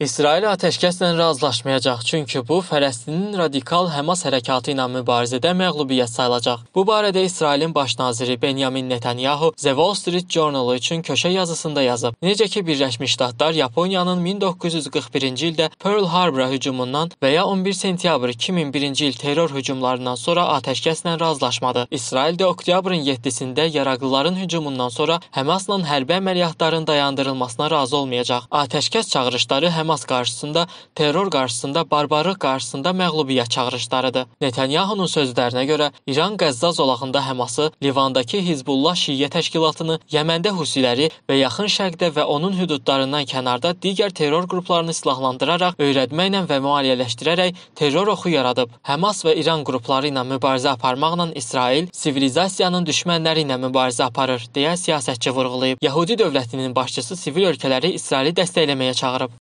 İsrail atəşkəslə razılaşmayacaq, çünki bu Fələstinin radikal Həmas hərəkatı ilə mübarizədə məğlubiyyət sayılacaq. Bu barədə İsrailin baş naziri Benyamin Netanyahu The Wall Street Journal üçün köşə yazısında yazıb. Necə ki Birləşmiş Ştatlar Yaponiyanın 1941-ci ildə Pearl Harbor hücumundan və ya 11 sentyabr 2001-ci il terror hücumlarından sonra atəşkəslə razılaşmadı. İsrail də oktyabrın 7-sində yaraqlıların hücumundan sonra Həmasla hərbi əməliyyatların dayandırılmasına razı olmayacaq. Atəşkəs çağırışları Həmas Həmas qarşısında, terror qarşısında, barbarlıq qarşısında məğlubiyyət çağırışlarıdır. Netanyahunun sözlərinə görə İran Qəzza zolağında Həması, Livandakı Hizbullah Şiyyə təşkilatını, Yəməndə Husiləri və yaxın şərqdə və onun hüdudlarından kənarda digər terror qruplarını silahlandıraraq, öyrətməklə və maliyyələşdirərək terror oxu yaradıb. Həmas və İran qrupları ilə mübarizə aparmaqla İsrail sivilizasiyanın düşmənləri ilə mübarizə aparır, deyə siyasətçi vurğulayıb. Yahudi dövlətinin başçısı sivil ölkələri İsraili dəstəkləməyə çağırıb.